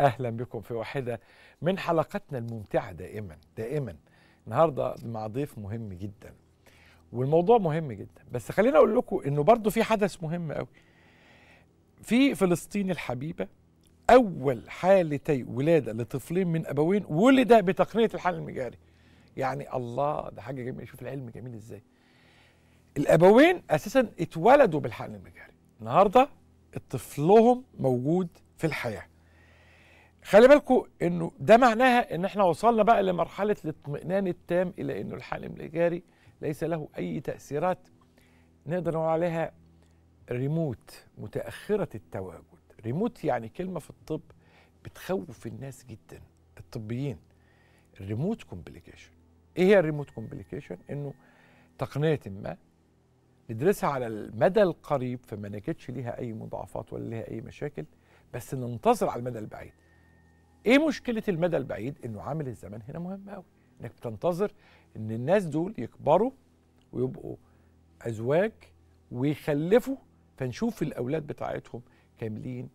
اهلا بكم في واحده من حلقاتنا الممتعه دائما دائما النهارده مع ضيف مهم جدا والموضوع مهم جدا بس خليني اقول لكم انه برضو في حدث مهم قوي في فلسطين الحبيبه اول حالتي ولاده لطفلين من ابوين ولد بتقنيه الحل المجاري يعني الله ده حاجه جميله شوف العلم جميل ازاي الابوين اساسا اتولدوا بالحقن المجاري النهارده طفلهم موجود في الحياه خلي بالكو انه ده معناها ان احنا وصلنا بقى لمرحله الاطمئنان التام الى انه الحالم الجاري ليس له اي تاثيرات نقدر نقول عليها ريموت متاخره التواجد ريموت يعني كلمه في الطب بتخوف الناس جدا الطبيين الريموت كومبليكيشن ايه هي الريموت كومبليكيشن انه تقنيه ما ندرسها على المدى القريب فما نجدش ليها اي مضاعفات ولا ليها اي مشاكل بس ننتظر على المدى البعيد ايه مشكله المدى البعيد انه عامل الزمن هنا مهم قوي انك بتنتظر ان الناس دول يكبروا ويبقوا ازواج ويخلفوا فنشوف الاولاد بتاعتهم كاملين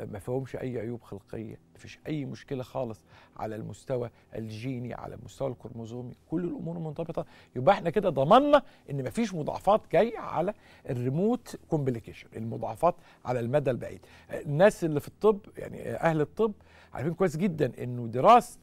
ما فيهمش اي عيوب خلقيه ما فيش اي مشكله خالص على المستوى الجيني على المستوى الكروموزومي كل الامور منضبطه يبقى احنا كده ضمننا ان ما فيش مضاعفات جايه على الريموت كومبليكيشن المضاعفات على المدى البعيد الناس اللي في الطب يعني اهل الطب عارفين كويس جدا انه دراسه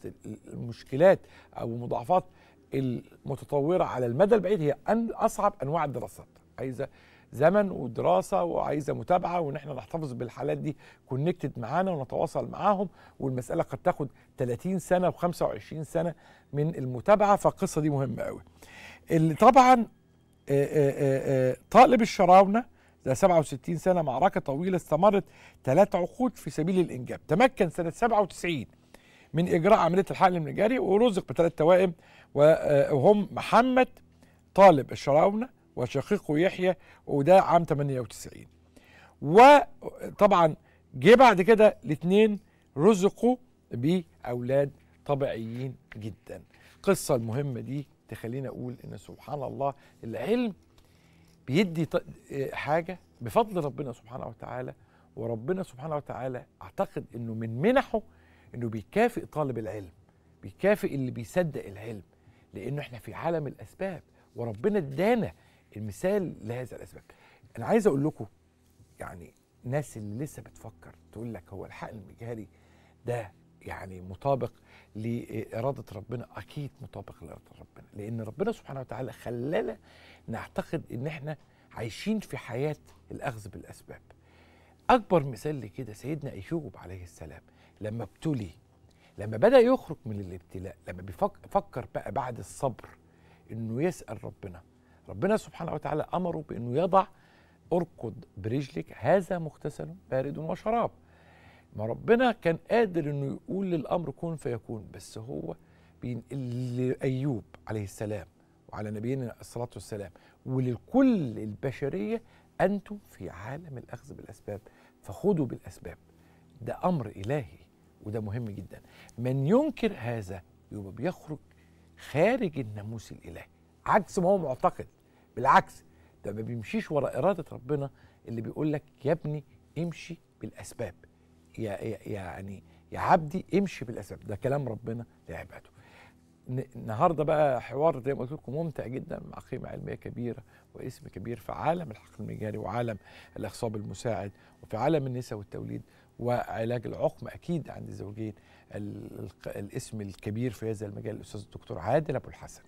المشكلات او المضاعفات المتطوره على المدى البعيد هي أن اصعب انواع الدراسات عايزه زمن ودراسه وعايزه متابعه وان احنا نحتفظ بالحالات دي كونكتد معانا ونتواصل معاهم والمساله قد تاخد 30 سنه و25 سنه من المتابعه فالقصه دي مهمه قوي اللي طبعا آه، آه، آه، طالب الشراونه ده 67 سنة معركة طويلة استمرت ثلاث عقود في سبيل الإنجاب تمكن سنة 97 من إجراء عملية الحقل المجاري ورزق بثلاث توائم وهم محمد طالب الشراونة وشقيقه يحيى وده عام 98 وطبعا جه بعد كده الاثنين رزقوا بأولاد طبيعيين جدا القصة المهمة دي تخلينا أقول إن سبحان الله العلم بيدي آه، حاجه بفضل ربنا سبحانه وتعالى وربنا سبحانه وتعالى اعتقد انه من منحه انه بيكافئ طالب العلم بيكافئ اللي بيصدق العلم لانه احنا في عالم الاسباب وربنا ادانا المثال لهذا الاسباب انا عايز اقول لكم يعني الناس اللي لسه بتفكر تقول لك هو الحقن المجهري ده يعني مطابق لإرادة ربنا أكيد مطابق لإرادة ربنا لأن ربنا سبحانه وتعالى خلانا نعتقد ان احنا عايشين في حياه الاخذ بالاسباب اكبر مثال لكده سيدنا ايوب عليه السلام لما ابتلي لما بدا يخرج من الابتلاء لما بيفكر بقى بعد الصبر انه يسال ربنا ربنا سبحانه وتعالى امره بانه يضع اركض برجلك هذا مغتسل بارد وشراب ما ربنا كان قادر انه يقول للامر كن فيكون بس هو بينقل لايوب عليه السلام على نبينا الصلاة والسلام ولكل البشرية أنتم في عالم الأخذ بالأسباب فخذوا بالأسباب ده أمر إلهي وده مهم جدا من ينكر هذا يبقى بيخرج خارج الناموس الإلهي عكس ما هو معتقد بالعكس ده ما بيمشيش ورا إرادة ربنا اللي بيقول لك يا ابني امشي بالأسباب يا يعني يا عبدي امشي بالأسباب ده كلام ربنا لعباده النهارده بقى حوار زي ما قلت لكم ممتع جدا مع قيمه علميه كبيره واسم كبير في عالم الحقل المجاري وعالم الاخصاب المساعد وفي عالم النساء والتوليد وعلاج العقم اكيد عند الزوجين الاسم الكبير في هذا المجال الاستاذ الدكتور عادل ابو الحسن.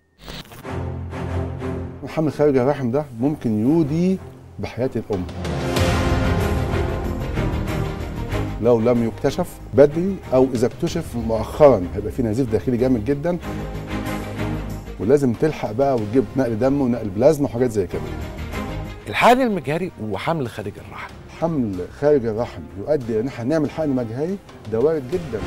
محمد خارج الرحم ده ممكن يودي بحياه الام. لو لم يكتشف بدري أو إذا اكتشف مؤخرا هيبقى في نزيف داخلي جامد جدا ولازم تلحق بقى وتجيب نقل دم ونقل بلازما وحاجات زي كده الحقن المجهري وحمل خارج الرحم حمل خارج الرحم يؤدي ان احنا نعمل حقن مجهري ده وارد جدا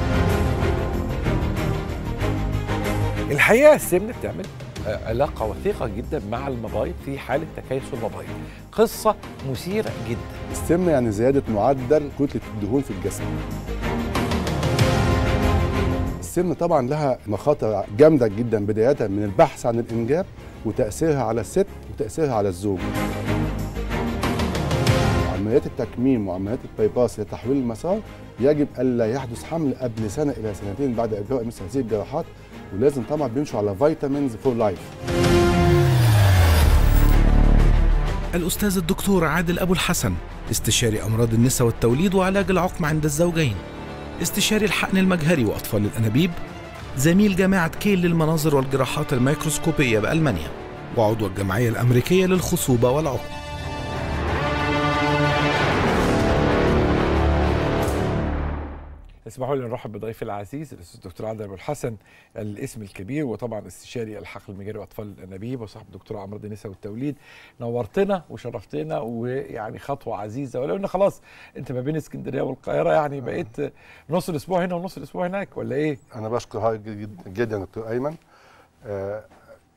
الحقيقه السمنه بتعمل علاقة وثيقة جدا مع الموبايل في حالة تكيس الموبايل قصة مثيرة جدا السم يعني زيادة معدل كتلة الدهون في الجسم السم طبعا لها مخاطر جامدة جدا بداية من البحث عن الإنجاب وتأثيرها على الست وتأثيرها على الزوج عمليات التكميم وعمليات البايباس لتحويل المسار يجب الا يحدث حمل قبل سنه الى سنتين بعد اجراء مثل هذه الجراحات ولازم طبعا بيمشوا على فيتامينز فور لايف الأستاذ الدكتور عادل أبو الحسن استشاري أمراض النساء والتوليد وعلاج العقم عند الزوجين استشاري الحقن المجهري وأطفال الأنابيب زميل جامعة كيل للمناظر والجراحات الميكروسكوبية بألمانيا وعضو الجمعية الأمريكية للخصوبة والعقم اسمحوا لي نرحب بضيفي العزيز الاستاذ الدكتور عادل ابو الحسن الاسم الكبير وطبعا استشاري الحقل المجاري واطفال الانابيب وصاحب الدكتور امراض النساء والتوليد نورتنا وشرفتنا ويعني خطوه عزيزه ولو ان خلاص انت ما بين اسكندريه والقاهره يعني آه. بقيت نص الاسبوع هنا ونص الاسبوع هناك ولا ايه؟ انا بشكر جدا جدا دكتور ايمن آه،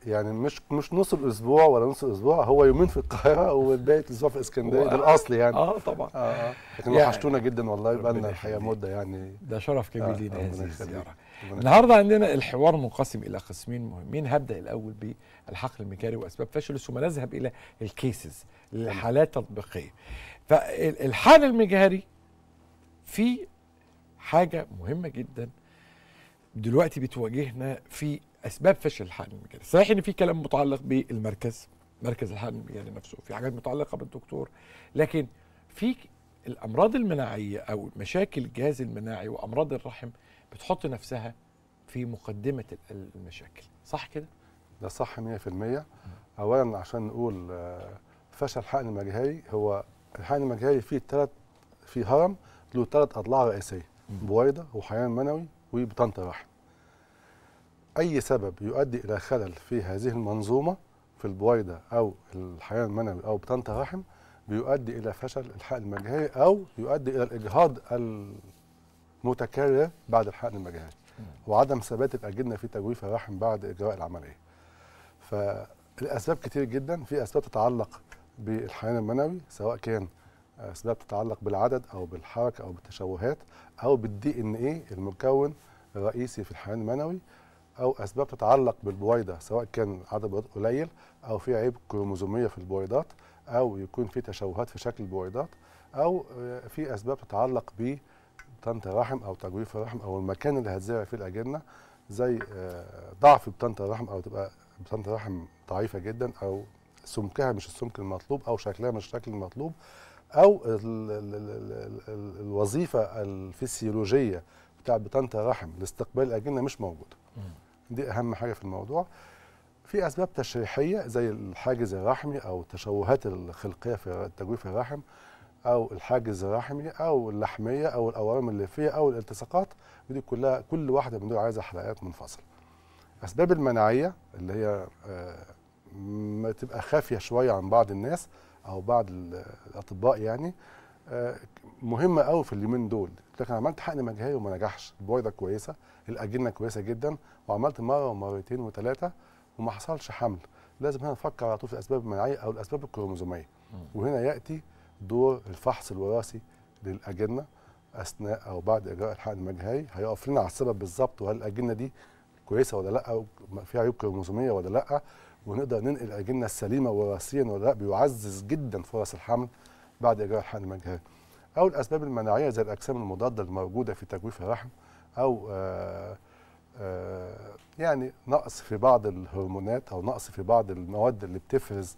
يعني مش مش نص الاسبوع ولا نص الاسبوع هو يومين في القاهره وباقي الاسبوع في اسكندريه ده الاصل يعني اه طبعا آه, آه. لكن يعني وحشتونا جدا والله بقى لنا الحقيقه مده يعني ده شرف كبير آه لينا هذه الزياره النهارده عندنا الحوار منقسم الى قسمين مهمين هبدا الاول بالحقل المكاري واسباب فشله ثم نذهب الى الكيسز الحالات التطبيقيه فالحقل المجهري في حاجه مهمه جدا دلوقتي بتواجهنا في اسباب فشل الحقن المجاري صحيح ان في كلام متعلق بالمركز مركز الحقن المجاري نفسه في حاجات متعلقه بالدكتور لكن في الامراض المناعيه او مشاكل الجهاز المناعي وامراض الرحم بتحط نفسها في مقدمه المشاكل صح كده ده صح 100% اولا عشان نقول آه، فشل الحقن المجهري هو الحقن المجهري فيه ثلاث في هرم له ثلاث اضلاع رئيسيه بويضه وحيان منوي وبطنطا رحم أي سبب يؤدي إلى خلل في هذه المنظومة في البويضة أو الحيوان المنوي أو بطانة الرحم بيؤدي إلى فشل الحقن المجهري أو يؤدي إلى الإجهاض المتكرر بعد الحقن المجهري وعدم ثبات الأجنة في تجويف الرحم بعد إجراء العملية فالأسباب كتير جدا في أسباب تتعلق بالحيوان المنوي سواء كان أسباب تتعلق بالعدد أو بالحركة أو بالتشوهات أو بالدي إن إيه المكون الرئيسي في الحيوان المنوي او اسباب تتعلق بالبويضه سواء كان عدد البويضات قليل او في عيب كروموزوميه في البويضات او يكون في تشوهات في شكل البويضات او آه، في اسباب تتعلق ب طنط الرحم او تجويف الرحم او المكان اللي هتزرع فيه الاجنه زي آه، ضعف بطنه الرحم او تبقى بطنه الرحم ضعيفه جدا او سمكها مش السمك المطلوب او شكلها مش الشكل المطلوب او الوظيفه الفسيولوجيه بتاع بطنه الرحم لاستقبال الاجنه مش موجوده دي اهم حاجه في الموضوع في اسباب تشريحيه زي الحاجز الرحمي او التشوهات الخلقيه في التجويف الرحم او الحاجز الرحمي او اللحميه او الاورام الليفيه او الالتصاقات ودي كلها كل واحده من دول عايزه حلقات منفصله اسباب المناعيه اللي هي آه، ما تبقى خافيه شويه عن بعض الناس او بعض الاطباء يعني آه، مهمه قوي في اليومين دول لكن عملت حقن مجهري وما نجحش البويضه كويسه الاجنه كويسه جدا وعملت مره ومرتين وثلاثه وما حصلش حمل لازم هنا نفكر على طول في الاسباب المناعيه او الاسباب الكروموزوميه وهنا ياتي دور الفحص الوراثي للاجنه اثناء او بعد اجراء الحقن المجهري هيقف لنا على السبب بالظبط وهل الاجنه دي كويسه ولا لا او فيها عيوب كروموزوميه ولا لا ونقدر ننقل الاجنه السليمه وراثيا ولا لا بيعزز جدا فرص الحمل بعد إجراء حقن المجهري أو الأسباب المناعية زي الأجسام المضادة الموجودة في تجويف الرحم أو آه، آه، يعني نقص في بعض الهرمونات أو نقص في بعض المواد اللي بتفرز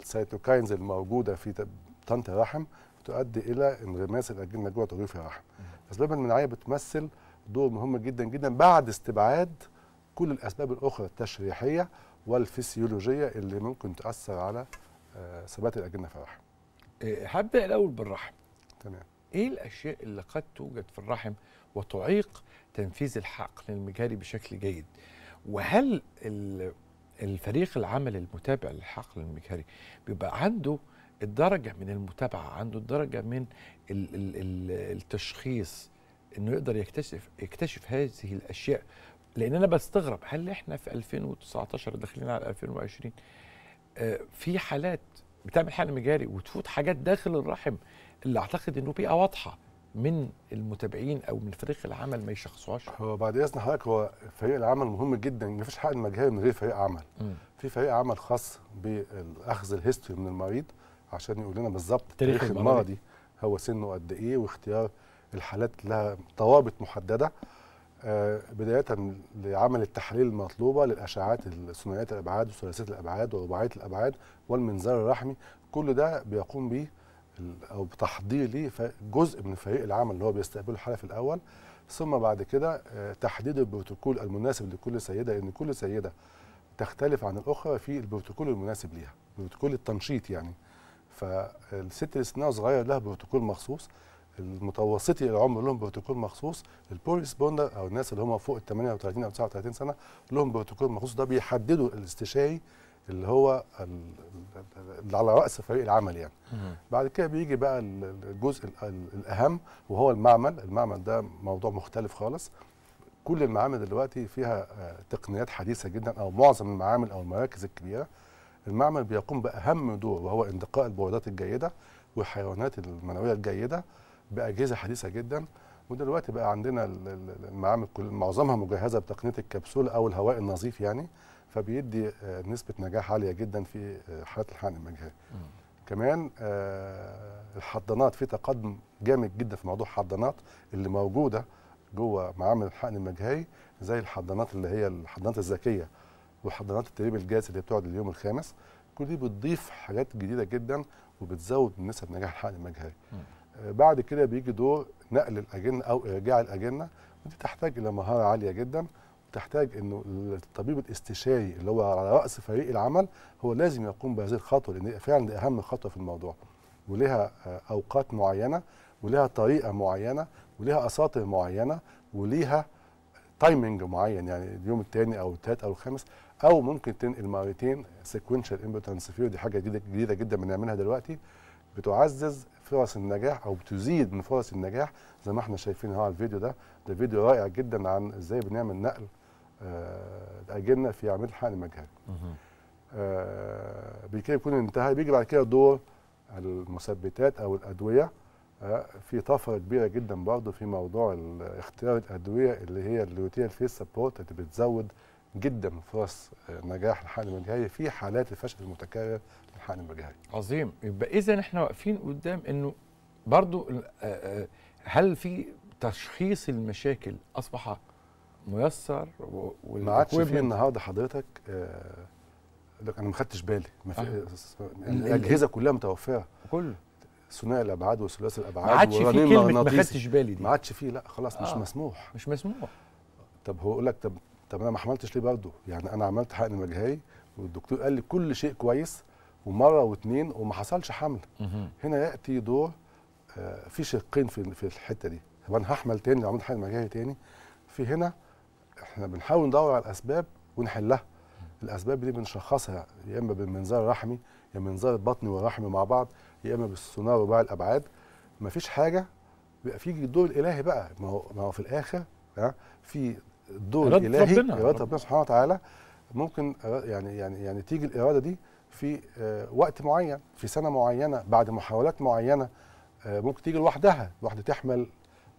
السيتوكاينز الموجودة في طنط الرحم تؤدي إلى انغماس الأجنة جوه تجويف الرحم. الأسباب المناعية بتمثل دور مهم جدا جدا بعد استبعاد كل الأسباب الأخرى التشريحية والفسيولوجية اللي ممكن تأثر على آه، ثبات الأجنة في الرحم. هبدا الاول بالرحم تمام ايه الاشياء اللي قد توجد في الرحم وتعيق تنفيذ الحقن المجاري بشكل جيد وهل الفريق العمل المتابع للحقن المجاري بيبقى عنده الدرجه من المتابعه عنده الدرجه من التشخيص انه يقدر يكتشف يكتشف هذه الاشياء لان انا بستغرب هل احنا في 2019 داخلين على 2020 آه، في حالات بتعمل حقن مجاري وتفوت حاجات داخل الرحم اللي اعتقد انه بيئه واضحه من المتابعين او من فريق العمل ما يشخصوهاش هو بعد اذن حضرتك هو فريق العمل مهم جدا ما فيش حقن مجاري من غير فريق عمل م. في فريق عمل خاص باخذ الهيستوري من المريض عشان يقول لنا بالظبط تاريخ المرضي هو سنه قد ايه واختيار الحالات لها ضوابط محدده آه، بدايه لعمل التحاليل المطلوبه للاشعاعات الثنائيات الابعاد وثلاثيه الابعاد ورباعيه الابعاد والمنظار الرحمي كل ده بيقوم به او بتحضير ليه جزء من فريق العمل اللي هو بيستقبله الحالة في الاول ثم بعد كده آه، تحديد البروتوكول المناسب لكل سيده لان كل سيده تختلف عن الاخرى في البروتوكول المناسب ليها بروتوكول التنشيط يعني فالست اللي سنها صغير لها بروتوكول مخصوص المتوسطي العمر لهم بروتوكول مخصوص البوليس ريسبوندر او الناس اللي هم فوق ال 38 او 39 سنه لهم بروتوكول مخصوص ده بيحددوا الاستشاري اللي هو اللي على راس فريق العمل يعني بعد كده بيجي بقى الجزء الاهم وهو المعمل المعمل ده موضوع مختلف خالص كل المعامل دلوقتي فيها آه، تقنيات حديثه جدا او معظم المعامل او المراكز الكبيره المعمل بيقوم باهم دور وهو اندقاء البويضات الجيده والحيوانات المنويه الجيده باجهزه حديثه جدا ودلوقتي بقى عندنا المعامل كل معظمها مجهزه بتقنيه الكبسول او الهواء النظيف يعني فبيدي آه، نسبه نجاح عاليه جدا في آه، حالات الحقن المجهري. كمان آه، الحضانات في تقدم جامد جدا في موضوع الحضانات اللي موجوده جوه معامل الحقن المجهري زي الحضانات اللي هي الحضانات الذكيه وحضانات التدريب الجاهز اللي بتقعد اليوم الخامس كل دي بتضيف حاجات جديده جدا وبتزود نسب نجاح الحقن المجهري. آه، بعد كده بيجي دور نقل الاجنه او ارجاع الاجنه ودي تحتاج الى مهاره عاليه جدا وتحتاج انه الطبيب الاستشاري اللي هو على راس فريق العمل هو لازم يقوم بهذه الخطوه لان فعلا دي اهم خطوه في الموضوع ولها آه، اوقات معينه ولها طريقه معينه ولها اساطير معينه وليها تايمنج معين يعني اليوم الثاني او الثالث او الخامس او ممكن تنقل مرتين سيكونشال امبوتنس فيو دي حاجه جديده جديده جدا بنعملها دلوقتي بتعزز فرص النجاح او بتزيد من فرص النجاح زي ما احنا شايفين اهو على الفيديو ده ده فيديو رائع جدا عن ازاي بنعمل نقل آه، الاجنه في عمليه الحقن المجهري آه بكده يكون انتهى بيجي بعد كده دور المثبتات او الادويه آه، في طفره كبيره جدا برضه في موضوع اختيار الادويه اللي هي اللوتيال فيس سبورت اللي بتزود جدا فرص آه، نجاح الحقن المجهري في حالات الفشل المتكرر للحقن المجهري. عظيم يبقى اذا احنا واقفين قدام انه برضو آه، آه، هل في تشخيص المشاكل اصبح ميسر ما عادش في النهارده حضرتك لك انا ما خدتش بالي ما في الاجهزه كلها متوفره كله ثنائي الابعاد وثلاثي الابعاد ما عادش في كلمه ما خدتش بالي دي ما عادش في لا خلاص آه. مش مسموح مش مسموح طب هو يقول لك طب طب انا ما حملتش ليه برضه يعني انا عملت حقن مجهري والدكتور قال لي كل شيء كويس ومره واثنين وما حصلش حمل هنا ياتي دور آه، في شقين في الحته دي طب انا هحمل تاني لو عملت حقن مجهري تاني في هنا احنا بنحاول ندور على الاسباب ونحلها الاسباب دي بنشخصها يا اما بالمنظار الرحمي يا منظار البطني والرحمي مع بعض يا اما بالسونار وباع الابعاد مفيش حاجه بيبقى في دور الالهي بقى ما هو ما هو في الاخر ها آه، في دور الهي اراده ربنا سبحانه وتعالى ممكن يعني يعني يعني تيجي الاراده دي في آه، وقت معين في سنه معينه بعد محاولات معينه آه، ممكن تيجي لوحدها واحده تحمل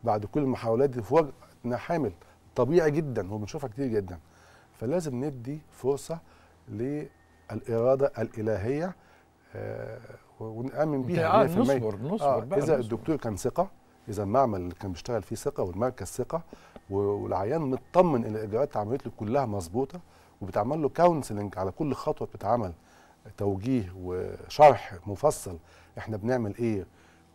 بعد كل المحاولات دي في انها حامل طبيعي جدا وبنشوفها كتير جدا فلازم ندي فرصه للاراده الالهيه آه، ونامن بيها نعم، نصبر نصبر آه بقى اذا نصبر. الدكتور كان ثقه اذا المعمل اللي كان بيشتغل فيه ثقه والمركز ثقه والعيان مطمن ان الاجراءات اللي اتعملت له كلها مظبوطه وبتعمل له كونسلنج على كل خطوه بتتعمل توجيه وشرح مفصل احنا بنعمل ايه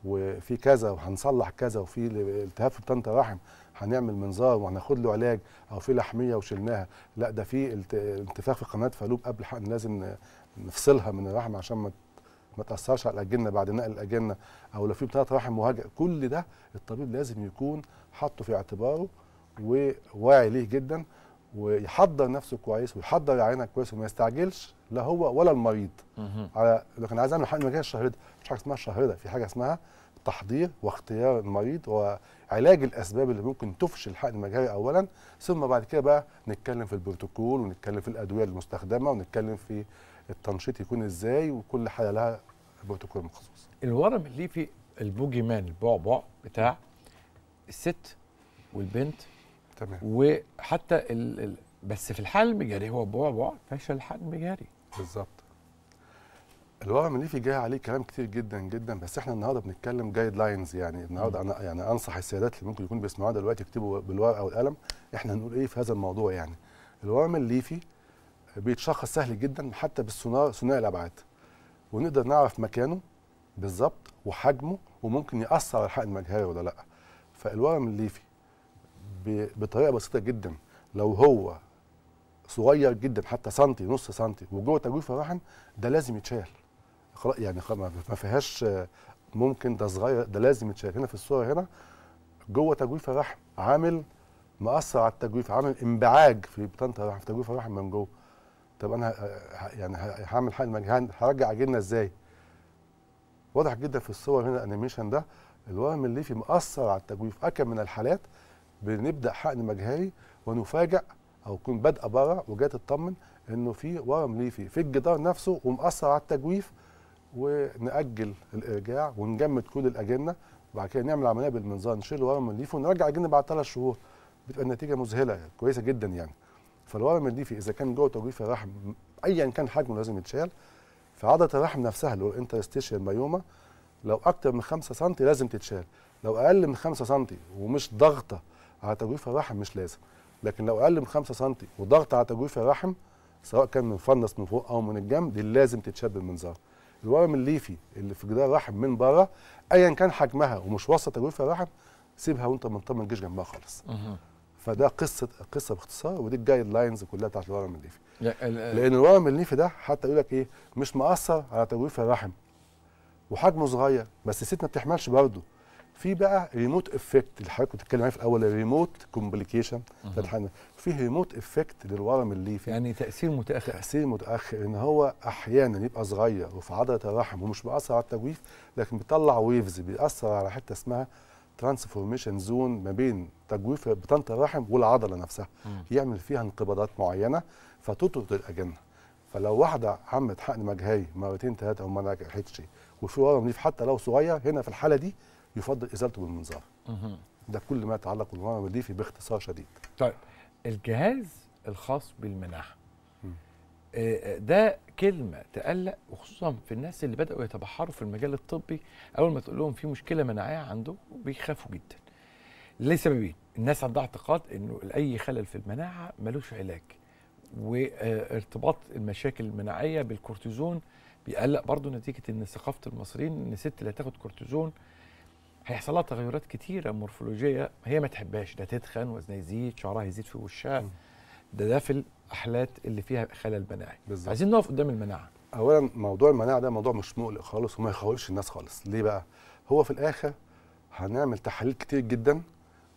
وفي كذا وهنصلح كذا وفي التهاب في بطانه الرحم هنعمل منظار وهناخد له علاج او في لحميه وشلناها لا ده في انتفاخ في قناه فالوب قبل حق لازم نفصلها من الرحم عشان ما ما تاثرش على الاجنه بعد نقل الاجنه او لو في بطانه رحم مهاجئ كل ده الطبيب لازم يكون حاطه في اعتباره وواعي ليه جدا ويحضر نفسه كويس ويحضر عينك كويس وما يستعجلش لا هو ولا المريض على لكن عايز اعمل حاجه مجال الشهرده مش حاجه اسمها الشهرده في حاجه اسمها تحضير واختيار المريض وعلاج الاسباب اللي ممكن تفشل الحقن المجهري اولا ثم بعد كده بقى نتكلم في البروتوكول ونتكلم في الادويه المستخدمه ونتكلم في التنشيط يكون ازاي وكل حاله لها بروتوكول مخصوص الورم اللي في البوجي مان البعبع بتاع الست والبنت تمام وحتى ال... ال... بس في الحال المجاري هو بعبع بوع فشل الحال جاري بالظبط الوضع المنيفي جاي عليه كلام كتير جدا جدا بس احنا النهارده بنتكلم جايد لاينز يعني النهارده انا يعني انصح السيدات اللي ممكن يكونوا بيسمعوها دلوقتي يكتبوا بالورقه والقلم احنا هنقول ايه في هذا الموضوع يعني الوضع الليفي بيتشخص سهل جدا حتى بالسونار ثنائي الابعاد ونقدر نعرف مكانه بالظبط وحجمه وممكن ياثر على الحقن المجهري ولا لا فالورم الليفي بطريقه بسيطه جدا لو هو صغير جدا حتى سنتي نص سنتي وجوه تجويف الرحم ده لازم يتشال يعني ما فيهاش ممكن ده صغير ده لازم يتشال هنا في الصوره هنا جوه تجويف الرحم عامل مأثر على التجويف عامل انبعاج في بطانه الرحم في تجويف الرحم من جوه طب انا يعني هعمل حل هرجع الجنه ازاي؟ واضح جدا في الصور هنا الانيميشن ده الورم الليفي مأثر على التجويف اكم من الحالات بنبدا حقن مجهري ونفاجئ او تكون بادئه بره وجايه تطمن انه في ورم ليفي في الجدار نفسه ومأثر على التجويف ونأجل الارجاع ونجمد كل الاجنه وبعد كده نعمل عمليه بالمنظار نشيل الورم الليفي ونرجع الاجنه بعد ثلاث شهور بتبقى النتيجه مذهله يعني، كويسه جدا يعني فالورم الليفي اذا كان جوه تجويف الرحم ايا كان حجمه لازم يتشال في عضله الرحم نفسها اللي هو الانترستيشيال مايوما لو اكتر من 5 سم لازم تتشال لو اقل من 5 سم ومش ضغطه على تجويف الرحم مش لازم لكن لو اقل من 5 سم وضغط على تجويف الرحم سواء كان من فنس من فوق او من الجنب دي لازم تتشال المنظار الورم الليفي اللي في جدار الرحم من بره ايا كان حجمها ومش واصله تجويف الرحم سيبها وانت مطمن تجيش جنبها خالص فده قصه قصه باختصار ودي الجايد لاينز كلها بتاعت الورم الليفي لان الورم الليفي ده حتى يقول لك ايه مش مأثر على تجويف الرحم وحجمه صغير بس الست ما بتحملش برضه في بقى ريموت افكت اللي حضرتك كنت بتتكلم عليه في الاول ريموت كومبليكيشن في ريموت افكت للورم الليفي يعني تاثير متاخر تاثير متاخر ان هو احيانا يبقى صغير وفي عضله الرحم ومش بيأثر على التجويف لكن بيطلع ويفز بيأثر على حته اسمها ترانسفورميشن زون ما بين تجويف بطانه الرحم والعضله نفسها مم. يعمل فيها انقباضات معينه فتطرد الاجنه فلو واحده عملت حقن مجهري مرتين ثلاثه وما نجحتش وفي ورم ليف حتى لو صغير هنا في الحاله دي يفضل ازالته بالمنظار ده كل ما يتعلق بالمنظار الوظيفي باختصار شديد طيب الجهاز الخاص بالمناعه آه، آه، ده كلمة تقلق وخصوصا في الناس اللي بدأوا يتبحروا في المجال الطبي أول ما تقول لهم في مشكلة مناعية عنده بيخافوا جدا لسببين الناس عندها اعتقاد أنه أي خلل في المناعة ملوش علاج وارتباط المشاكل المناعية بالكورتيزون بيقلق برضه نتيجة أن ثقافة المصريين أن الست اللي هتاخد كورتيزون هيحصل لها تغيرات كتيره مورفولوجيه هي ما تحبهاش ده تتخن وزنها يزيد شعرها يزيد في وشها ده ده في الاحلات اللي فيها خلل مناعي بالزبط. عايزين نقف قدام المناعه اولا موضوع المناعه ده موضوع مش مقلق خالص وما يخوفش الناس خالص ليه بقى هو في الاخر هنعمل تحاليل كتير جدا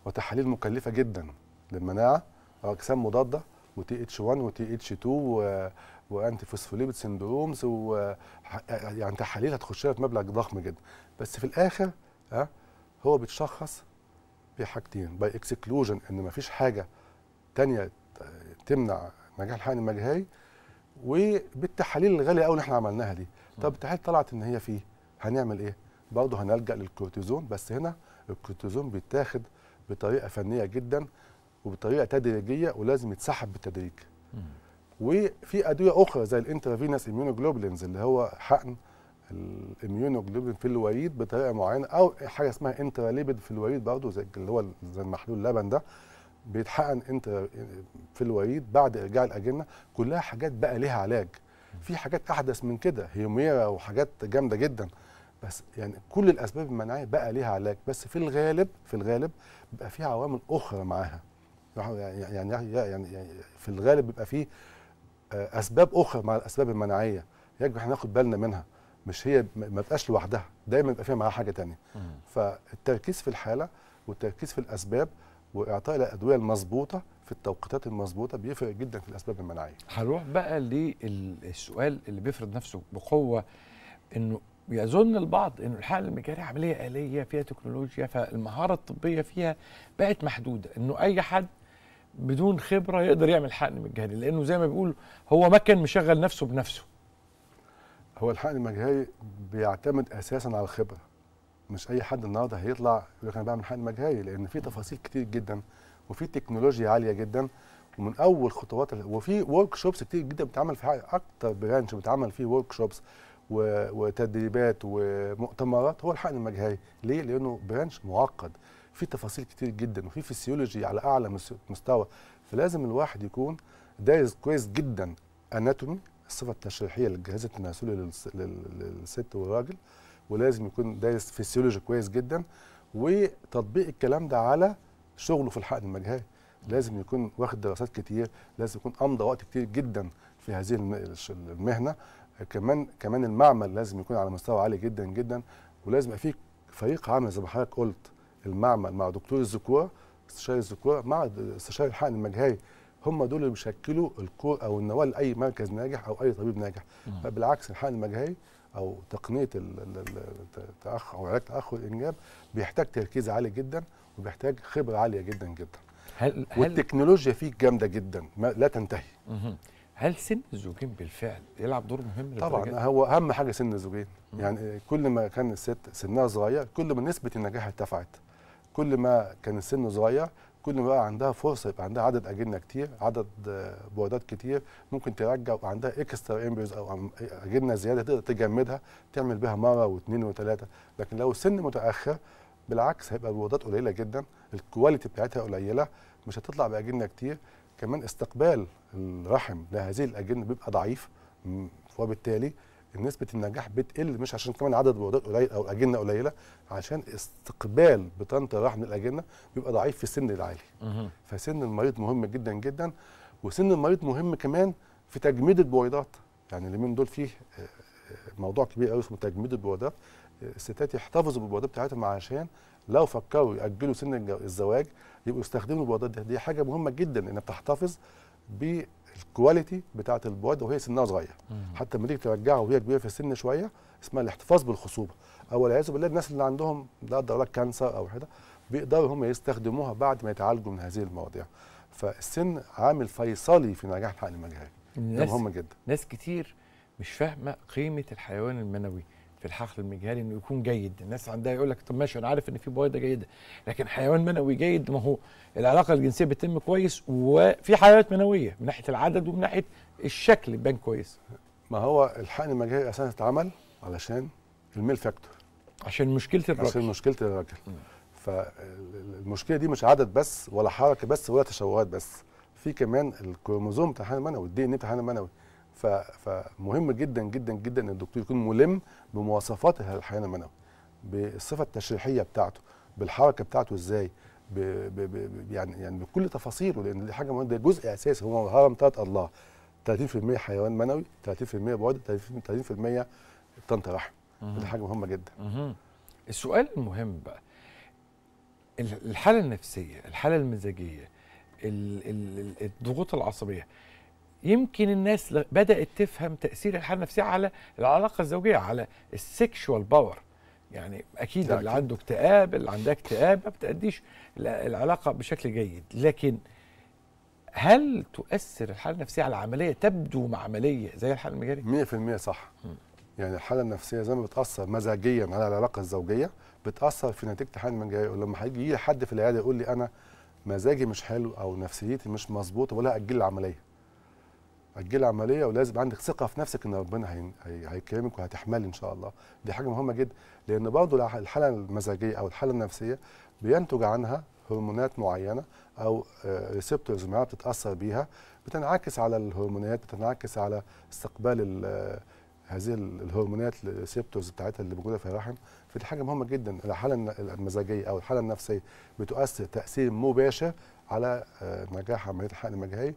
وتحاليل مكلفه جدا للمناعه آه، اجسام مضاده وتي اتش 1 وتي اتش 2 وانتي فوسفوليبيد سندرومز و يعني تحاليل هتخش لها في مبلغ ضخم جدا بس في الاخر ها أه هو بيتشخص بحاجتين باي اكسكلوجن ان ما فيش حاجه تانية تمنع نجاح الحقن المجهري وبالتحاليل الغاليه قوي اللي احنا عملناها دي طب التحاليل طلعت ان هي فيه هنعمل ايه برضه هنلجا للكورتيزون بس هنا الكورتيزون بيتاخد بطريقه فنيه جدا وبطريقه تدريجيه ولازم يتسحب بالتدريج وفي ادويه اخرى زي الانترافينس اميونوجلوبولينز اللي هو حقن الاميونوجلوبين في الوريد بطريقه معينه او حاجه اسمها انتراليبيد في الوريد برضه زي اللي هو زي المحلول اللبن ده بيتحقن انت في الوريد بعد ارجاع الاجنه كلها حاجات بقى ليها علاج في حاجات احدث من كده هيوميرا وحاجات جامده جدا بس يعني كل الاسباب المناعيه بقى ليها علاج بس في الغالب في الغالب بيبقى في عوامل اخرى معاها يعني يعني يعني, يعني في الغالب بيبقى فيه آه، اسباب اخرى مع الاسباب المناعيه يجب احنا ناخد بالنا منها مش هي ما تبقاش لوحدها دايما بيبقى فيها معاها حاجه ثانيه فالتركيز في الحاله والتركيز في الاسباب واعطاء الادويه المظبوطه في التوقيتات المظبوطه بيفرق جدا في الاسباب المناعيه هروح بقى للسؤال اللي بيفرض نفسه بقوه انه يظن البعض انه الحاله المجاري عمليه اليه فيها تكنولوجيا فالمهاره الطبيه فيها بقت محدوده انه اي حد بدون خبره يقدر يعمل حقن مجاني لانه زي ما بيقول هو ما كان مشغل نفسه بنفسه هو الحقن المجهري بيعتمد اساسا على الخبره مش اي حد النهارده هيطلع يقول لك انا بعمل حقن مجهري لان في تفاصيل كتير جدا وفي تكنولوجيا عاليه جدا ومن اول خطوات وفي ورك شوبس كتير جدا بتعمل في اكتر برانش بتعمل فيه ورك شوبس وتدريبات ومؤتمرات هو الحقن المجهري ليه لانه برانش معقد في تفاصيل كتير جدا وفي فسيولوجي على اعلى مستوى فلازم الواحد يكون دارس كويس جدا اناتومي الصفه التشريحيه للجهاز التناسلي للست والراجل ولازم يكون دارس فيسيولوجي كويس جدا وتطبيق الكلام ده على شغله في الحقن المجهري لازم يكون واخد دراسات كتير لازم يكون امضى وقت كتير جدا في هذه المهنه كمان كمان المعمل لازم يكون على مستوى عالي جدا جدا ولازم يبقى في فريق عمل زي ما حضرتك قلت المعمل مع دكتور الذكوره استشاري الذكوره مع استشاري الحقن المجهري هم دول اللي بيشكلوا الكور او النواه لاي مركز ناجح او اي طبيب ناجح فبالعكس الحقن المجهري او تقنيه التاخر او علاج تاخر الانجاب بيحتاج تركيز عالي جدا وبيحتاج خبره عاليه جدا جدا هل والتكنولوجيا فيه جامده جدا لا تنتهي هل سن الزوجين بالفعل يلعب دور مهم طبعا هو اهم حاجه سن الزوجين يعني كل ما كان الست سنها صغير كل ما نسبه النجاح ارتفعت كل ما كان السن صغير كل بقى عندها فرصه يبقى عندها عدد اجنه كتير عدد آه، بوردات كتير ممكن ترجع وعندها اكسترا امبريز او اجنه زياده تقدر تجمدها تعمل بها مره واثنين وثلاثه لكن لو سن متاخر بالعكس هيبقى البوردات قليله جدا الكواليتي بتاعتها قليله مش هتطلع باجنه كتير كمان استقبال الرحم لهذه الاجنه بيبقى ضعيف وبالتالي نسبه النجاح بتقل مش عشان كمان عدد بوابات قليل او اجنه قليله عشان استقبال بطانة الرحم من الاجنه بيبقى ضعيف في السن العالي فسن المريض مهم جدا جدا وسن المريض مهم كمان في تجميد البويضات يعني اليومين دول فيه آه، موضوع كبير قوي اسمه تجميد البويضات الستات يحتفظوا بالبويضات بتاعتهم عشان لو فكروا ياجلوا سن الزواج يبقوا يستخدموا البويضات دي دي حاجه مهمه جدا انها بتحتفظ ب الكواليتي بتاعه البواد وهي سنها صغير حتى لما تيجي ترجعها وهي كبيره في السن شويه اسمها الاحتفاظ بالخصوبه او العياذ بالله الناس اللي عندهم لا قدر الله كانسر او حاجه بيقدروا هم يستخدموها بعد ما يتعالجوا من هذه المواضيع فالسن عامل فيصلي في نجاح الحقن المجهري ده مهم جدا ناس كتير مش فاهمه قيمه الحيوان المنوي في الحقل المجهري انه يكون جيد الناس عندها يقول لك طب ماشي انا عارف ان في بويضه جيده لكن حيوان منوي جيد ما هو العلاقه الجنسيه بتتم كويس وفي حيوانات منويه من ناحيه العدد ومن ناحيه الشكل بان كويس ما هو الحقن المجهري اساسا اتعمل علشان الميل فاكتور عشان مشكله الراجل عشان مشكله الراجل فالمشكله دي مش عدد بس ولا حركه بس ولا تشوهات بس في كمان الكروموزوم بتاع الحيوان المنوي الدي ان ايه بتاع الحيوان المنوي فمهم جدا جدا جدا ان الدكتور يكون ملم بمواصفات الحيوان المنوي بالصفه التشريحيه بتاعته بالحركه بتاعته ازاي بـ بـ بـ يعني يعني بكل تفاصيله لان دي حاجه مهمه ده جزء اساسي هو هرم ثلاث الله 30% حيوان منوي 30% بعد 30% طنطا رحم دي حاجه مهمه جدا السؤال المهم بقى الحاله النفسيه الحاله المزاجيه الضغوط العصبيه يمكن الناس بدات تفهم تاثير الحاله النفسيه على العلاقه الزوجيه على السكشوال باور يعني اكيد اللي عنده اكتئاب اللي عندها اكتئاب ما بتاديش العلاقه بشكل جيد لكن هل تؤثر الحاله النفسيه على العمليه تبدو معمليه زي الحاله المجاريه 100% صح م. يعني الحاله النفسيه زي ما بتاثر مزاجيا على العلاقه الزوجيه بتاثر في نتيجه الحاله المجاريه ولما هيجي حد في العياده يقول لي انا مزاجي مش حلو او نفسيتي مش مظبوطه ولا اجل العمليه هتجيلي عمليه ولازم عندك ثقه في نفسك ان ربنا هيكرمك وهتحملي ان شاء الله دي حاجه مهمه جدا لان برضو الحاله المزاجيه او الحاله النفسيه بينتج عنها هرمونات معينه او ريسبتورز آه، معينه بتتاثر بيها بتنعكس على الهرمونات بتنعكس على استقبال آه، هذه الهرمونات الريسبتورز بتاعتها اللي موجوده في الرحم فدي حاجه مهمه جدا الحاله المزاجيه او الحاله النفسيه بتؤثر تاثير مباشر على آه، نجاح عمليه الحقن المجهري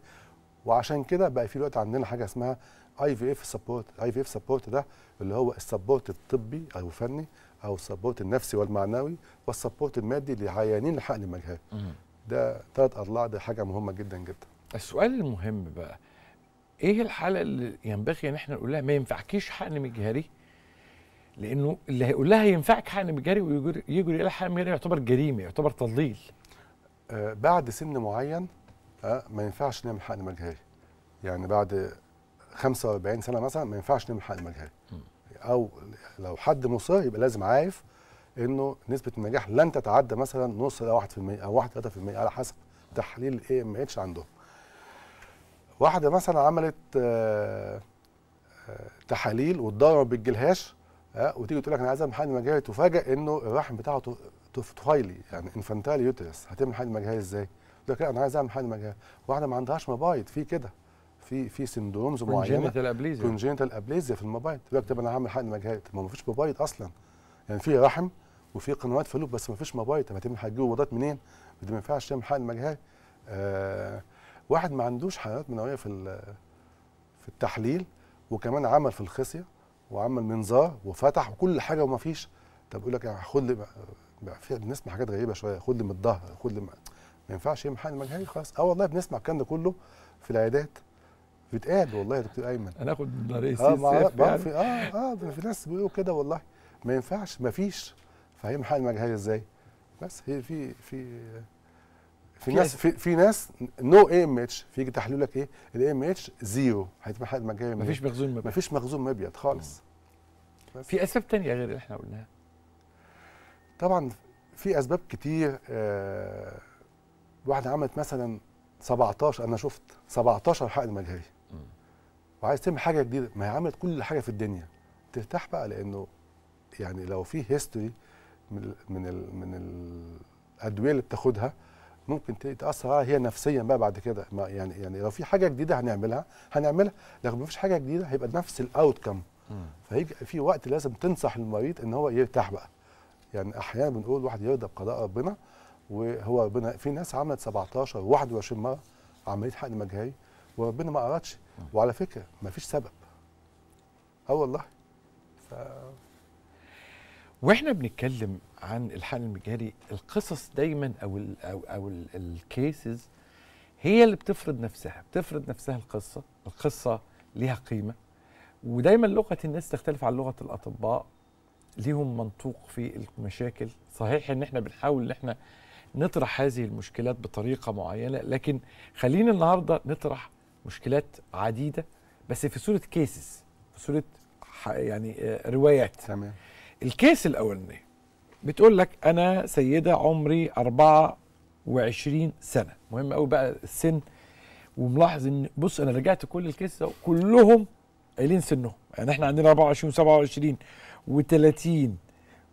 وعشان كده بقى في دلوقتي عندنا حاجه اسمها اي في اف سبورت اي في اف سبورت ده اللي هو السبورت الطبي او الفني او السبورت النفسي والمعنوي والسبورت المادي لعيانين لحقن المجهات ده ثلاث اضلاع ده حاجه مهمه جدا جدا السؤال المهم بقى ايه الحاله اللي ينبغي ان احنا نقول لها ما ينفعكيش حقن مجهري لانه اللي هيقول لها ينفعك حقن مجهري ويجري الى حقن مجهري يعتبر جريمه يعتبر تضليل آه بعد سن معين آه، ما ينفعش نعمل حقن مجهري يعني بعد 45 سنه مثلا ما ينفعش نعمل حقن مجهري او لو حد مصر يبقى لازم عارف انه نسبه النجاح لن تتعدى مثلا نص الى 1% او 1 3% على حسب تحليل الاي ام اتش عندهم واحده مثلا عملت آه، آه، تحاليل والدوره ما بتجيلهاش وتيجي تقول لك انا عايز اعمل حقن مجهري تفاجئ انه الرحم بتاعته تفتويلي يعني انفانتالي يوترس هتعمل حقن مجهري ازاي؟ لك لا انا عايز اعمل حاجه مجال واحده ما عندهاش مبايض في كده في في سندرومز معينه كونجينيتال ابليزيا كونجينيتال ابليزيا في الموبايل يقول لك طب انا هعمل حقن مجهري ما هو فيش مبايض اصلا يعني في رحم وفي قنوات فلوب بس ما فيش مبايض طب هتعمل هتجيب وضعات منين؟ ما ينفعش تعمل حقن مجهري آه واحد ما عندوش حيوانات منويه في في التحليل وكمان عمل في الخصيه وعمل منظار وفتح وكل حاجه وما فيش طب يقول لك خد لي بقى في بنسمع حاجات غريبه شويه خد لي من الظهر خد لي ما ينفعش هي حقن مجهري خلاص اه والله بنسمع الكلام ده كله في العيادات بيتقال والله يا دكتور ايمن هناخد رئيس اه يعني. في اه اه في ناس بيقولوا كده والله ما ينفعش ما فيش فهي حقن مجهري ازاي بس هي في في في ناس في, في ناس نو اي ام اتش فيجي تحليل لك ايه الاي ام اتش زيرو هيتبقى حقن مجهري مفيش مخزون مبيض مفيش مخزون مبيض خالص في اسباب تانية غير اللي احنا قلناها طبعا في اسباب كتير آه واحده عملت مثلا 17 انا شفت 17 حقن مجهري وعايز تعمل حاجه جديده ما هي عملت كل حاجه في الدنيا ترتاح بقى لانه يعني لو في هيستوري من من من الادويه اللي بتاخدها ممكن تتاثر عليها هي نفسيا بقى بعد كده يعني يعني لو في حاجه جديده هنعملها هنعملها لكن فيش حاجه جديده هيبقى نفس الاوت كم فهيجي في وقت لازم تنصح المريض ان هو يرتاح بقى يعني احيانا بنقول الواحد يرضى بقضاء ربنا وهو ربنا في ناس عملت 17 و21 مره عمليه حقن مجهري وربنا ما قرتش وعلى فكره ما فيش سبب اه والله ف... واحنا بنتكلم عن الحقن المجهري القصص دايما او الـ او, أو الكيسز هي اللي بتفرض نفسها بتفرض نفسها القصه القصه ليها قيمه ودايما لغه الناس تختلف عن لغه الاطباء ليهم منطوق في المشاكل صحيح ان احنا بنحاول ان احنا نطرح هذه المشكلات بطريقه معينه لكن خلينا النهارده نطرح مشكلات عديده بس في صوره كيسز في صوره يعني آه، روايات تمام الكيس الاولاني بتقول لك انا سيده عمري 24 سنه مهم قوي بقى السن وملاحظ ان بص انا رجعت كل الكيس كلهم قايلين سنهم يعني احنا عندنا 24 و27 و30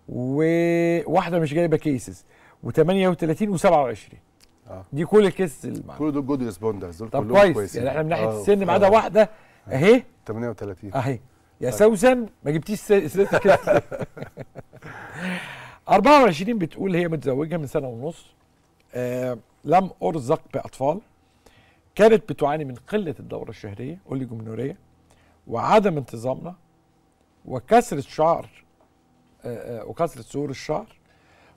وواحده مش جايبه كيسز و38 و27 آه. دي كل الكيسز اللي كل دول جود ريسبوندرز دول طب كويس كويسين. يعني احنا من ناحيه آه. السن ما عدا آه. واحده آه. اهي 38 اهي يا طيب. سوسن ما جبتيش سلسله كيسز 24 بتقول هي متزوجه من سنه ونص آه لم ارزق باطفال كانت بتعاني من قله الدوره الشهريه اوليجومنوريه وعدم انتظامنا وكسره شعر آه آه وكسره سور الشعر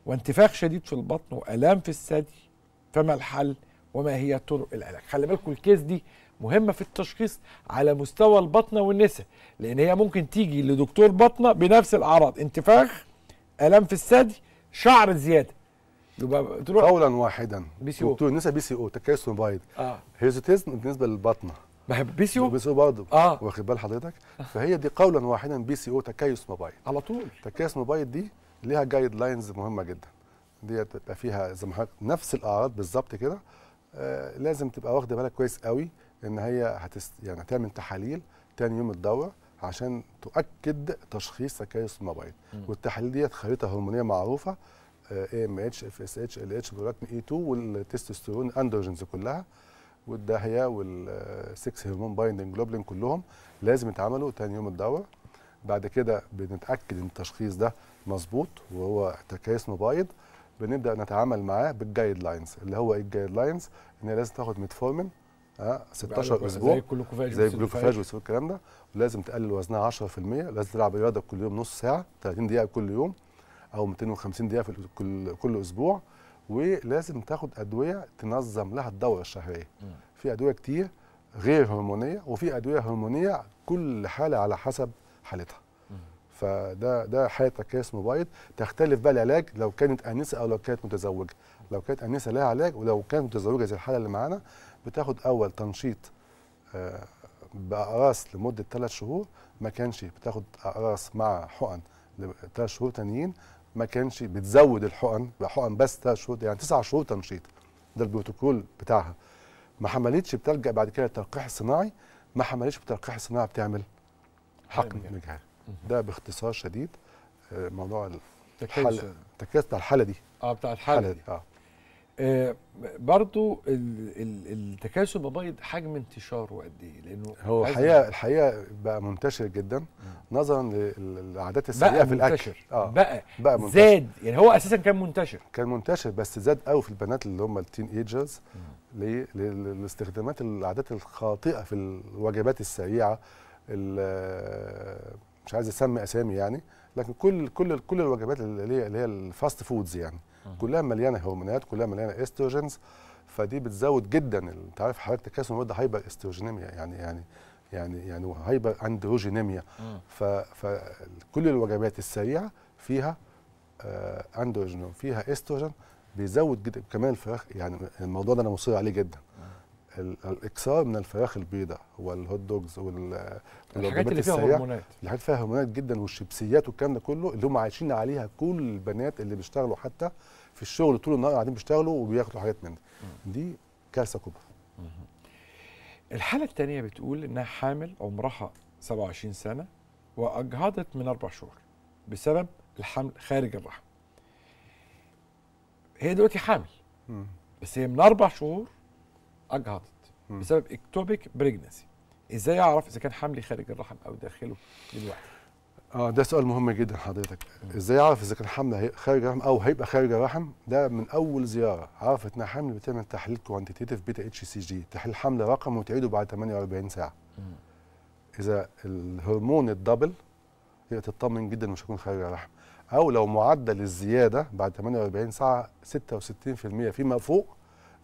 وانتفاخ شديد في البطن والام في الثدي فما الحل وما هي طرق العلاج خلي بالكم الكيس دي مهمه في التشخيص على مستوى البطنه والنساء لان هي ممكن تيجي لدكتور بطنه بنفس الاعراض انتفاخ الام في الثدي شعر زياده يبقى تروح قولا واحدا بي سي او دكتور النساء بي سي او تكيس مبايض اه هيرزوتيزم بالنسبه للبطنه ما هي بي سي او بي سي او برضه اه واخد بال حضرتك فهي دي قولا واحدا بي سي او تكيس مبايض على طول تكيس مبايض دي ليها جايد لاينز مهمه جدا ديت تبقى فيها زي ما نفس الاعراض بالظبط كده آه لازم تبقى واخده بالك كويس قوي ان هي هتست يعني هتعمل تحاليل تاني يوم الدوره عشان تؤكد تشخيص سكري المبايض والتحاليل ديت خريطه هرمونيه معروفه اي ام اتش اف اس اتش ال اتش بروتين اي 2 والتستوستيرون اندروجينز كلها والداهيه والسكس هرمون بايندنج جلوبلين كلهم لازم يتعملوا تاني يوم الدوره بعد كده بنتاكد ان التشخيص ده مظبوط وهو كيس مبايض بنبدا نتعامل معاه بالجايد لاينز اللي هو ايه الجايد لاينز ان هي لازم تاخد ميتفورمين أه 16 يعني اسبوع زي الجلوكوفاج زي الجلوكوفاج والكلام ده ولازم تقلل وزنها 10% لازم تلعب رياضه كل يوم نص ساعه 30 دقيقه كل يوم او 250 دقيقه في كل كل اسبوع ولازم تاخد ادويه تنظم لها الدوره الشهريه م. في ادويه كتير غير هرمونيه وفي ادويه هرمونيه كل حاله على حسب حالتها فده ده حاله ركاز موبايل تختلف بقى العلاج لو كانت انسه او لو كانت متزوجه لو كانت انسه لها علاج ولو كانت متزوجه زي الحاله اللي معانا بتاخد اول تنشيط آه، باقراص لمده ثلاث شهور ما كانش بتاخد اقراص مع حقن ثلاث شهور تانيين ما كانش بتزود الحقن بحقن بس ثلاث شهور يعني تسع شهور تنشيط ده البروتوكول بتاعها ما حملتش بتلجا بعد كده للتلقيح الصناعي ما حملتش بالتلقيح الصناعي بتعمل حقن نجاح ده باختصار شديد آه، موضوع الحل تركيزنا الحاله دي اه بتاع الحاله دي اه, آه برضو التكاسل بمبيض حجم انتشاره قد ايه لانه هو الحقيقه الحقيقه بقى منتشر جدا نظرا للعادات السيئه في الاكل اه بقى بقى منتشر زاد يعني هو اساسا كان منتشر كان منتشر بس زاد قوي في البنات اللي هم التين ايجرز لاستخدامات العادات الخاطئه في الوجبات السريعه مش عايز اسمي اسامي يعني لكن كل كل كل الوجبات اللي هي الفاست فودز يعني كلها مليانه هرمونات كلها مليانه استروجينز فدي بتزود جدا انت عارف حضرتك تكاسل المواد هايبر استروجينيميا يعني يعني يعني يعني هايبر اندروجينيميا فكل الوجبات السريعه فيها آه، اندروجين فيها استروجين بيزود جدا كمان الفراخ يعني الموضوع ده انا مصر عليه جدا الاكثار من الفراخ البيضاء هو الهوت دوجز والحاجات اللي فيها هرمونات الحاجات فيها هرمونات جدا والشيبسيات والكلام ده كله اللي هم عايشين عليها كل البنات اللي بيشتغلوا حتى في الشغل طول النهار قاعدين بيشتغلوا وبياخدوا حاجات من دي كارثه كبرى الحالة الثانية بتقول إنها حامل عمرها 27 سنة وأجهضت من أربع شهور بسبب الحمل خارج الرحم. هي دلوقتي حامل. بس هي من أربع شهور اجهضت بسبب اكتوبيك بريجنسي ازاي اعرف اذا كان حملي خارج الرحم او داخله دلوقتي اه ده سؤال مهم جدا حضرتك ازاي اعرف اذا كان حمل خارج الرحم او هيبقى خارج الرحم ده من اول زياره عرفت ان حمل بتعمل تحليل كوانتيتيف بيتا اتش سي جي تحليل حمل رقم وتعيده بعد 48 ساعه اذا الهرمون الدبل هي تطمن جدا مش هيكون خارج الرحم او لو معدل الزياده بعد 48 ساعه 66% فيما فوق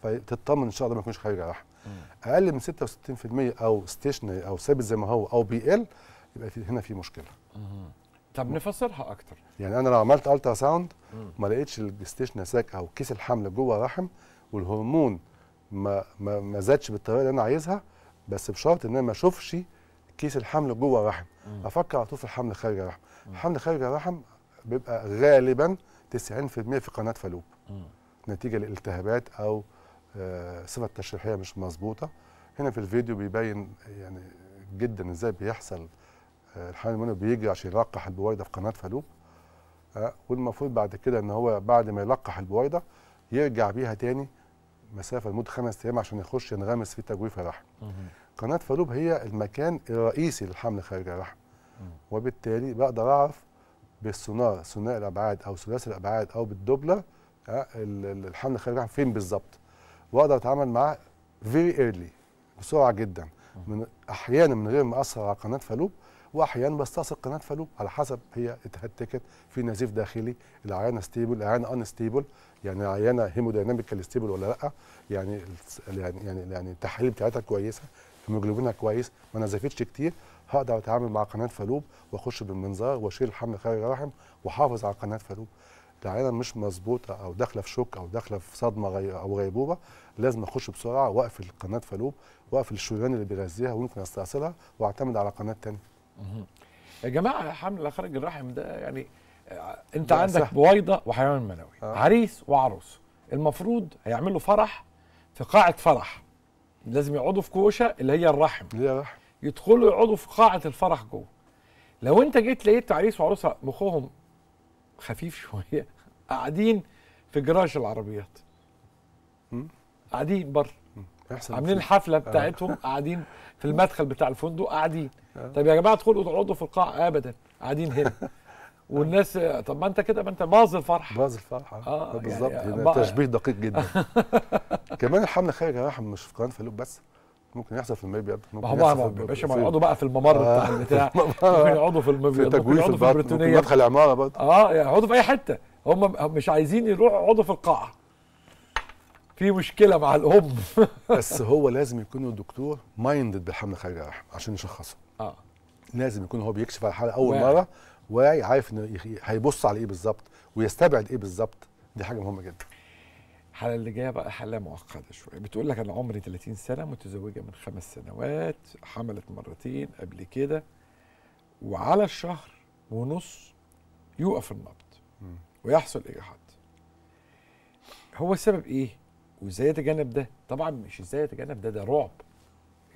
فتطمن ان شاء الله ما يكونش خارج رحم اقل من 66% او ستيشنري او ثابت زي ما هو او بي ال يبقى في هنا في مشكله طب نفسرها اكتر يعني انا لو عملت الترا ساوند ما لقيتش الستيشن ساك او كيس الحمل جوه الرحم والهرمون ما ما, ما زادش بالطريقه اللي انا عايزها بس بشرط ان انا ما اشوفش كيس الحمل جوه الرحم افكر على طول في الحمل خارج الرحم الحمل خارج الرحم بيبقى غالبا 90% في قناه فالوب مم. نتيجه لالتهابات او الصفه آه، التشريحيه مش مظبوطه هنا في الفيديو بيبين يعني جدا ازاي بيحصل آه، الحيوان المنوي بيجري عشان يلقح البويضه في قناه فالوب آه، والمفروض بعد كده ان هو بعد ما يلقح البويضه يرجع بيها تاني مسافه لمده خمس ايام عشان يخش ينغمس في تجويف الرحم. قناه فالوب هي المكان الرئيسي للحمل خارج الرحم وبالتالي بقدر اعرف بالسونار ثنائي الابعاد او ثلاثي الابعاد او بالدوبلر الحمل خارج الرحم فين بالظبط. واقدر اتعامل معاه فيري ايرلي بسرعه جدا آه. من احيانا من غير ما اثر على قناه فالوب واحيانا بستثق قناه فالوب على حسب هي اتهتكت في نزيف داخلي العيانه ستيبل العيانه ان ستيبل يعني العيانه هيمودايناميكال ستيبل ولا لا يعني, يعني يعني, يعني التحاليل بتاعتها كويسه هيموجلوبينها كويس ما نزفتش كتير هقدر اتعامل مع قناه فالوب واخش بالمنظار واشيل الحمل خارج الرحم واحافظ على قناه فالوب العينه مش مظبوطه او داخله في شوك او داخله في صدمه غي او غيبوبه لازم اخش بسرعه واقفل قناه فالوب واقفل الشريان اللي بيغذيها ويمكن استأصلها واعتمد على قناه ثانيه. يا جماعه حمل خارج الرحم ده يعني آه، انت ده عندك بويضه وحيوان منوي آه. عريس وعروس المفروض هيعملوا فرح في قاعه فرح لازم يقعدوا في كوشه اللي هي الرحم اللي هي الرحم يدخلوا يقعدوا في قاعه الفرح جوه لو انت جيت لقيت عريس وعروسه مخهم خفيف شويه قاعدين في جراج العربيات قاعدين بره عاملين الحفله آه. بتاعتهم قاعدين في المدخل بتاع الفندق قاعدين آه. طب يا جماعه ادخلوا اقعدوا في القاعه ابدا قاعدين هنا والناس طب ما انت كده ما انت باظ الفرح باظ الفرح آه. اه بالظبط يعني تشبيه دقيق جدا كمان الحمله خارج يا جماعه مش في قناه فلوب بس ممكن يحصل في المبيض ممكن ما هو يا باشا ما يقعدوا بقى في الممر بتاع آه. البتاع ممكن يقعدوا في المبيض ممكن يقعدوا في البريتونيه مدخل العماره برضه اه يقعدوا في اي حته هم مش عايزين يروحوا يقعدوا في القاعه في مشكله مع الام بس هو لازم يكون الدكتور مايندد بالحمل خارج الرحم عشان يشخصها اه لازم يكون هو بيكشف على الحاله اول واعي. مره واعي عارف انه هيبص على ايه بالظبط ويستبعد ايه بالظبط دي حاجه مهمه جدا الحاله اللي جايه بقى حاله معقده شويه بتقول لك انا عمري 30 سنه متزوجه من خمس سنوات حملت مرتين قبل كده وعلى الشهر ونص يوقف النبض ويحصل اجهاض هو السبب ايه وازاي اتجنب ده طبعا مش ازاي اتجنب ده ده رعب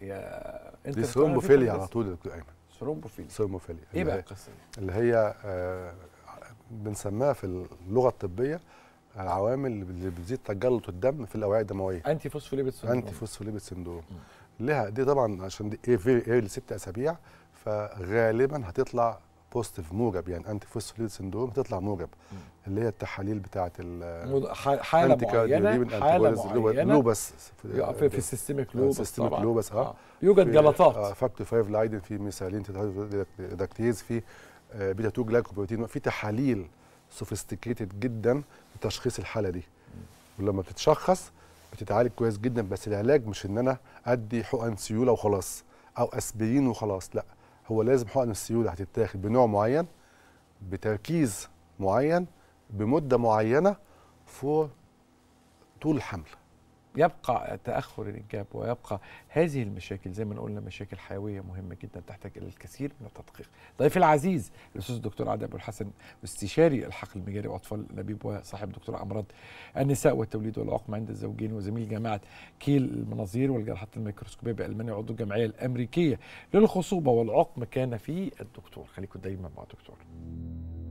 يا انت دي ثرومبوفيليا على طول يا دكتور ايمن ثرومبوفيليا ثرومبوفيليا ايه بقى القصه دي اللي هي آه بنسميها في اللغه الطبيه العوامل اللي بتزيد تجلط الدم في الاوعيه الدمويه انتي فوسفوليبيد سندروم انتي فوسفوليبيد سندروم لها دي طبعا عشان دي ايه ايه لست اسابيع فغالبا هتطلع بوزيتيف موجب يعني انتي فوسفوليبيد سندروم هتطلع موجب مم. اللي هي التحاليل بتاعه ال حاله معينه حاله معينه لوبس في, في, في السيستميك لوبس السيستميك لوبس اه, يوجد جلطات اه فاكتو 5 لايدن في ميثايلين داكتيز في بيتا 2 جلايكوبروتين في تحاليل سوفيستيكيتد جدا لتشخيص الحاله دي ولما بتتشخص بتتعالج كويس جدا بس العلاج مش ان انا ادي حقن سيوله وخلاص او اسبرين وخلاص لا هو لازم حقن السيوله هتتاخد بنوع معين بتركيز معين بمده معينه فور طول الحمل يبقى تاخر الانجاب ويبقى هذه المشاكل زي ما قلنا مشاكل حيويه مهمه جدا تحتاج الى الكثير من التدقيق. ضيفي العزيز الاستاذ الدكتور عادل ابو الحسن استشاري الحقل المجاري واطفال لبيب وصاحب دكتور امراض النساء والتوليد والعقم عند الزوجين وزميل جامعه كيل المناظير والجراحات الميكروسكوبيه بالمانيا وعضو الجمعيه الامريكيه للخصوبه والعقم كان في الدكتور خليكم دايما مع دكتور.